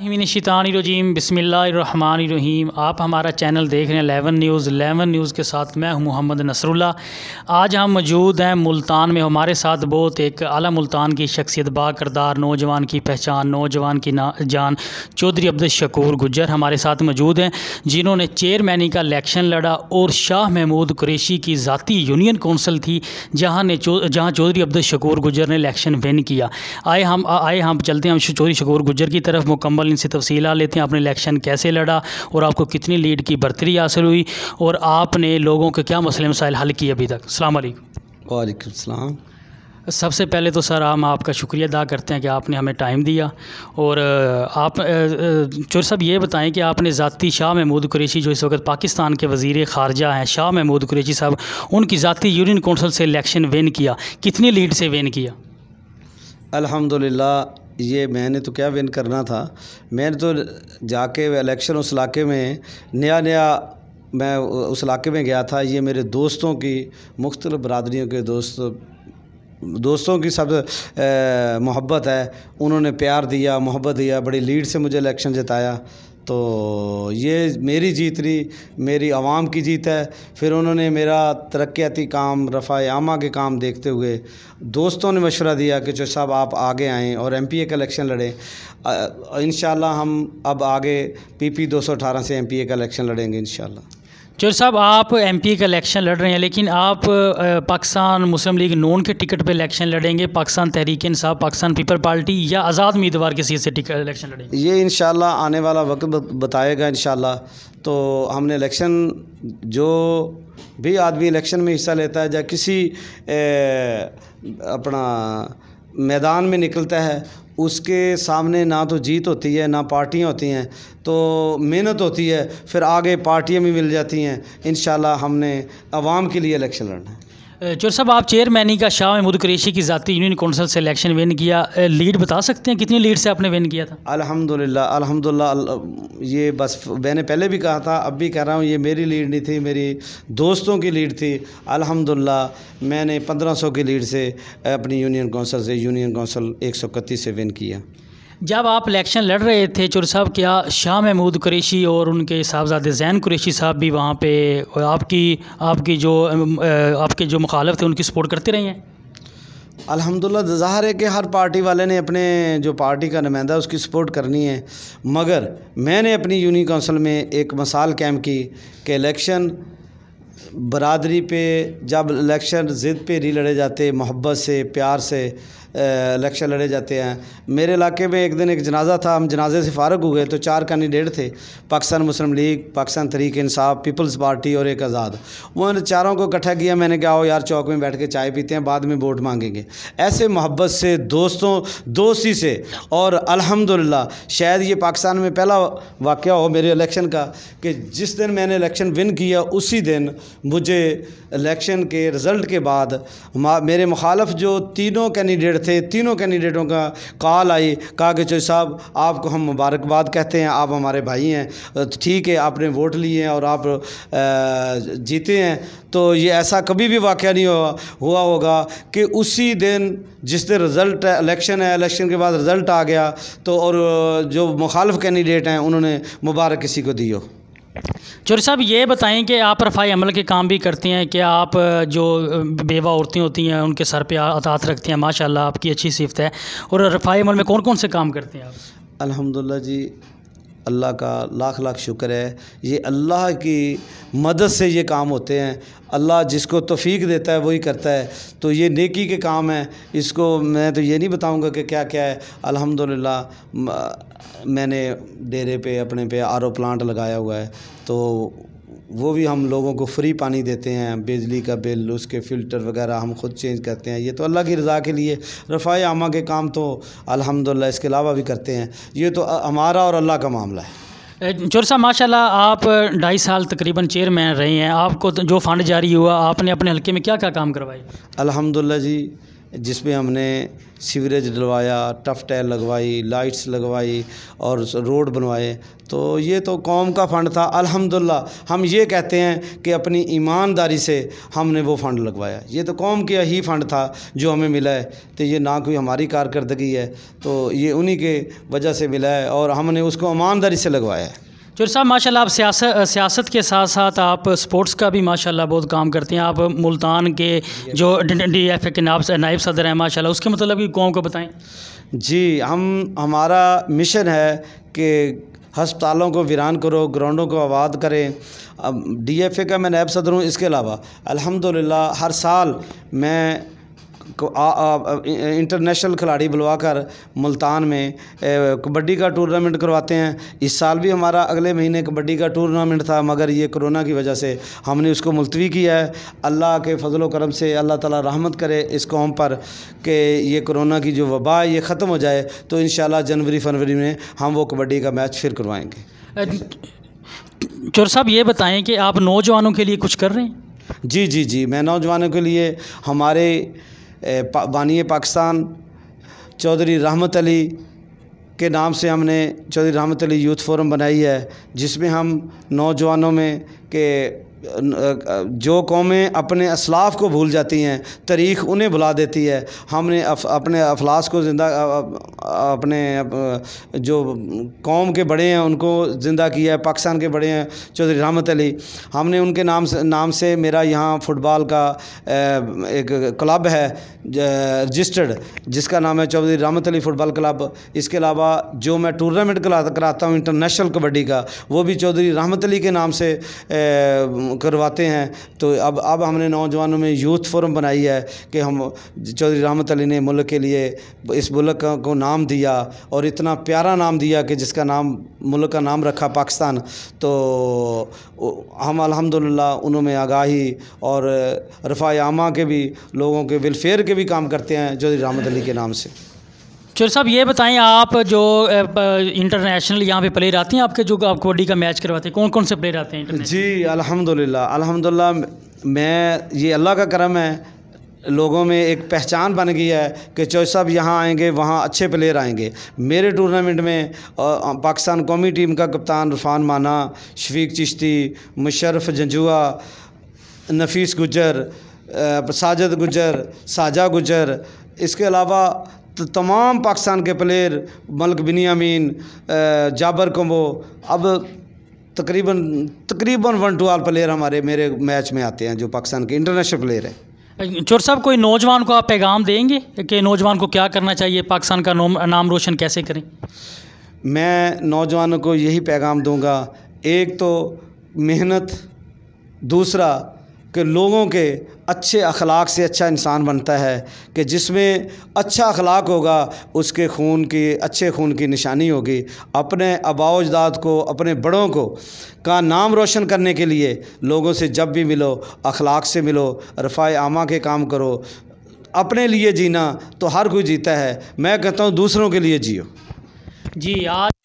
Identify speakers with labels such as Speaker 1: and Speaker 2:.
Speaker 1: शैतानरजीम रहीम आप हमारा चैनल देख रहे हैं एलेवन न्यूज़ एलेवन न्यूज़ के साथ मैं हूं मोहम्मद नसरुल्ला आज हम मौजूद हैं मुल्तान में हमारे साथ बहुत एक आला मुल्तान की शख्सियत बाकरदार नौजवान की पहचान नौजवान की ना जान चौधरी अब्दुल शकूर गुजर हमारे साथ मौजूद हैं जिन्होंने चेयरमैनी का इलेक्शन लड़ा और शाह महमूद क्रेशी की ज़ाती यूनियन कौंसल थी जहाँ ने जहाँ चौधरी अब्दुल शकूर गुजर ने इलेक्शन विन किया आए हम आए हम चलते हैं हम चौधरी शकूर गुजर की तरफ मुकम्मल फ़िलहाल इनसे तफसील लेते हैं आपने इलेक्शन कैसे लड़ा और आपको कितनी लीड की बर्तरी हासिल हुई और आपने लोगों के क्या मसले मसाइल हल किए अभी तक अल्लाम
Speaker 2: वालेकुम सलाम
Speaker 1: सबसे पहले तो सर हम आपका शुक्रिया अदा करते हैं कि आपने हमें टाइम दिया और आप चोर साहब ये बताएं कि आपने ज़ाती शाह महमूद कुरेशी जो इस वक्त पाकिस्तान के वजीर खारजा हैं शाह महमूद कुरेशी साहब उनकी ज़ाती यूनियन कौंसल से इलेक्शन विन किया कितनी लीड से विन किया
Speaker 2: अल्हम्दुलिल्लाह ये मैंने तो क्या विन करना था मैंने तो जाके इलेक्शन उस इलाके में नया नया मैं उस इलाके में गया था ये मेरे दोस्तों की मुख्तल बरदरीों के दोस्त दोस्तों की सब मोहब्बत है उन्होंने प्यार दिया मोहब्बत दिया बड़ी लीड से मुझे इलेक्शन जिताया तो ये मेरी जीत रही मेरी आवाम की जीत है फिर उन्होंने मेरा तरक्याती काम रफ़ा आमा के काम देखते हुए दोस्तों ने मशवरा दिया कि जो साहब आप आगे आएँ और एम पी ए का इलेक्शन लड़ें इन हम अब आगे पी पी दो सौ अठारह से एम पी ए का इलेक्शन लड़ेंगे इन शाला
Speaker 1: चोर साहब आप एमपी का इलेक्शन लड़ रहे हैं लेकिन आप पाकिस्तान मुस्लिम लीग नून के टिकट पे इलेक्शन लड़ेंगे पाकिस्तान तहरीक इंसाफ पाकिस्तान पीपल पार्टी या आज़ाद उम्मीदवार के सीट से टिकट इलेक्शन लड़ेंगे
Speaker 2: ये इन आने वाला वक्त बताएगा इन तो हमने इलेक्शन जो भी आदमी इलेक्शन में हिस्सा लेता है या किसी ए, अपना मैदान में निकलता है उसके सामने ना तो जीत होती है ना पार्टियाँ होती हैं तो मेहनत होती है फिर आगे पार्टियाँ भी मिल जाती हैं इन हमने आवाम के लिए इलेक्शन लड़ना है
Speaker 1: चोर साहब आप चेयरमैनी का शाह महमूद क्रेशी की ज़ाती यूनियन कौंसल से इलेक्शन विन किया लीड बता सकते हैं कितनी लीड से आपने विन किया था अल्हम्दुलिल्लाह
Speaker 2: अल्हम्दुलिल्लाह ये बस मैंने पहले भी कहा था अब भी कह रहा हूँ ये मेरी लीड नहीं थी मेरी दोस्तों की लीड थी अल्हम्दुलिल्लाह मैंने पंद्रह सौ की लीड से अपनी यूनियन कौंसल से यूनियन कौंसल एक सौ से विन किया
Speaker 1: जब आप इलेक्शन लड़ रहे थे चुर साहब क्या शाह महमूद कुरेशी और उनके साहबजादे जैन कुरेशी साहब भी वहाँ पे आपकी आपकी जो आपके जो मुखालफ थे उनकी सपोर्ट करते रहे हैं
Speaker 2: अलहमदिल्ला ज़ाहर है कि हर पार्टी वाले ने अपने जो पार्टी का नुमाइंदा उसकी सपोर्ट करनी है मगर मैंने अपनी यूनी कौंसिल में एक मसाल कैम की कि इलेक्शन बरदरी पे जब इलेक्शन ज़िद पे नहीं लड़े जाते मोहब्बत से प्यार से इलेक्शन लड़े जाते हैं मेरे इलाके में एक दिन एक जनाजा था हम जनाजे से फारग हुए तो चार कैंडिडेट थे पाकिस्तान मुस्लिम लीग पाकिस्तान तरीक इंसाफ पीपल्स पार्टी और एक आज़ाद उन्होंने चारों को इकट्ठा किया मैंने कहा आओ यार चौक में बैठ के चाय पीते हैं बाद में वोट मांगेंगे ऐसे मोहब्बत से दोस्तों दोस्ती से और अलहमदिल्ला शायद ये पाकिस्तान में पहला वाक़ हो मेरे इलेक्शन का कि जिस दिन मैंने इलेक्शन विन किया उसी दिन मुझे इलेक्शन के रिज़ल्ट के बाद मेरे मुखालफ जो तीनों कैंडिडेट थे तीनों कैंडिडेटों का कॉल आई कहा कि चौधरी साहब आपको हम मुबारकबाद कहते हैं आप हमारे भाई हैं ठीक है आपने वोट लिए हैं और आप जीते हैं तो ये ऐसा कभी भी वाक़ नहीं हुआ हुआ होगा कि उसी दिन जिस दिन रिज़ल्ट इलेक्शन है इलेक्शन के बाद रिज़ल्ट आ गया तो और जो मुखालफ कैंडिडेट हैं उन्होंने मुबारक किसी को दी हो
Speaker 1: चोरी साहब ये बताएं कि आप रफाई अमल के काम भी करती हैं कि आप जो बेवा औरतें होती हैं उनके सर पे हाथ रखती हैं माशाल्लाह आपकी अच्छी सिफत है और रफाई अमल में कौन कौन से काम करते हैं आप
Speaker 2: अल्हम्दुलिल्लाह जी अल्लाह का लाख लाख शुक्र है ये अल्लाह की मदद से ये काम होते हैं अल्लाह जिसको तोफ़ीक देता है वही करता है तो ये नेकी के काम हैं इसको मैं तो ये नहीं बताऊंगा कि क्या क्या है अल्हम्दुलिल्लाह मैंने डेरे पे अपने पे आर प्लांट लगाया हुआ है तो वो भी हम लोगों को फ्री पानी देते हैं बिजली का बिल उसके फ़िल्टर वगैरह हम खुद चेंज करते हैं ये तो अल्लाह की रज़ा के लिए रफ़ाई आमा के काम तो अल्हम्दुलिल्लाह इसके अलावा भी करते हैं ये तो हमारा और अल्लाह का मामला
Speaker 1: है चुरसा माशाल्लाह आप ढाई साल तकरीबन चेयरमैन रहे हैं आपको तो जो फ़ंड जारी हुआ आपने अपने हल्के में क्या क्या काम करवाए
Speaker 2: अल्हम्दुलिल्लाह जी जिसमें हमने सीवरेज डलवाया टफ टैल लगवाई लाइट्स लगवाई और रोड बनवाए तो ये तो कौम का फ़ंड था अल्हम्दुलिल्लाह हम ये कहते हैं कि अपनी ईमानदारी से हमने वो फ़ंड लगवाया ये तो कौम का ही फ़ंड था जो हमें मिला है तो ये ना कोई हमारी कारकर्दगी है तो ये उन्हीं के वजह से मिला है और हमने उसको ईमानदारी से लगवाया है
Speaker 1: चोर साहब माशा आप सियासत के साथ साथ आप स्पोर्ट्स का भी माशा बहुत काम करते हैं आप मुल्तान के जो डी एफ ए के नाब नायब सदर हैं माशा उसके मतलब कि कौन को बताएं
Speaker 2: जी हम हमारा मिशन है कि हस्पतालों को वीरान करो ग्राउंडों को आबाद करें अब डी एफ ए का मैं नायब सदर हूँ इसके अलावा अलहमदिल्ला हर साल मैं इंटरनेशनल खिलाड़ी बुलवा कर मुल्तान में कबड्डी का टूर्नामेंट करवाते हैं इस साल भी हमारा अगले महीने कबड्डी का टूर्नामेंट था मगर ये कोरोना की वजह से हमने उसको मुलतवी किया है अल्लाह के फजल करम से अल्लाह ताला रहमत करे इस कौम पर कि ये कोरोना की जो वबा है ये ख़त्म हो जाए तो इन जनवरी फरवरी में हम वो कबड्डी का मैच फिर करवाएँगे
Speaker 1: चोर साहब ये बताएँ कि आप नौजवानों के लिए
Speaker 2: कुछ कर रहे हैं जी जी जी मैं नौजवानों के लिए हमारे बानी पाकिस्तान चौधरी रहमत अली के नाम से हमने चौधरी रहमत अली यूथ फोरम बनाई है जिसमें हम नौजवानों में के जो कौमें अपने असलाफ को भूल जाती हैं तारीख उन्हें भुला देती है हमने अफ, अपने अफलास को ज़िंदा अपने जो कौम के बड़े हैं उनको ज़िंदा किया है पाकिस्तान के बड़े हैं चौधरी रहमत अली हमने उनके नाम से नाम से मेरा यहाँ फ़ुटबॉल का एक क्लब है रजिस्टर्ड जिसका नाम है चौधरी रहमत अली फ़ुटबॉल क्लब इसके अलावा जो मैं टूर्नामेंट कराता हूँ इंटरनेशनल कबड्डी का वो भी चौधरी रहमत अली के नाम से करवाते हैं तो अब अब हमने नौजवानों में यूथ फोरम बनाई है कि हम चौधरी रहमत अली ने मुल्क के लिए इस मुल्क को नाम नाम दिया और इतना प्यारा नाम दिया कि जिसका नाम मुल्क का नाम रखा पाकिस्तान तो हम अल्हम्दुलिल्लाह उनमें आगाही और रफ़ा आमा के भी लोगों के वेलफेयर के भी काम करते हैं जो रामद अली के नाम से
Speaker 1: चोर साहब ये बताएं आप जो इंटरनेशनल यहाँ पे प्लेयर आते हैं आपके जो आप कबड्डी का मैच करवाते हैं कौन कौन से प्लेयर आते हैं जी अलहमदिल्ला अलहमदिल्ला
Speaker 2: मैं ये अल्लाह का करम है लोगों में एक पहचान बन गई है कि चो सब यहाँ आएंगे वहाँ अच्छे प्लेयर आएंगे मेरे टूर्नामेंट में पाकिस्तान कौमी टीम का कप्तान रफान माना शफीक चिश्ती मुशरफ जंजुआ नफीस गुजर साजद गुजर साजा गुजर इसके अलावा तमाम पाकिस्तान के प्लेयर मलक बिनियामीन जाबर कम्बो अब तकरीबन तकरीबन वन टू आल प्लेयर हमारे मेरे मैच में आते हैं जो पाकिस्तान के इंटरनेशनल प्लेयर हैं
Speaker 1: चोर साहब कोई नौजवान को आप पैगाम देंगे कि नौजवान को क्या करना चाहिए पाकिस्तान का नाम रोशन कैसे करें
Speaker 2: मैं नौजवानों को यही पैगाम दूंगा एक तो मेहनत दूसरा कि लोगों के अच्छे अखलाक से अच्छा इंसान बनता है कि जिसमें अच्छा अखलाक होगा उसके खून की अच्छे खून की निशानी होगी अपने आबाओ को अपने बड़ों को का नाम रोशन करने के लिए लोगों से जब भी मिलो अखलाक से मिलो रफ़ा आमा के काम करो अपने लिए जीना तो हर कोई जीता है मैं कहता हूँ दूसरों के लिए जियो
Speaker 1: जी आज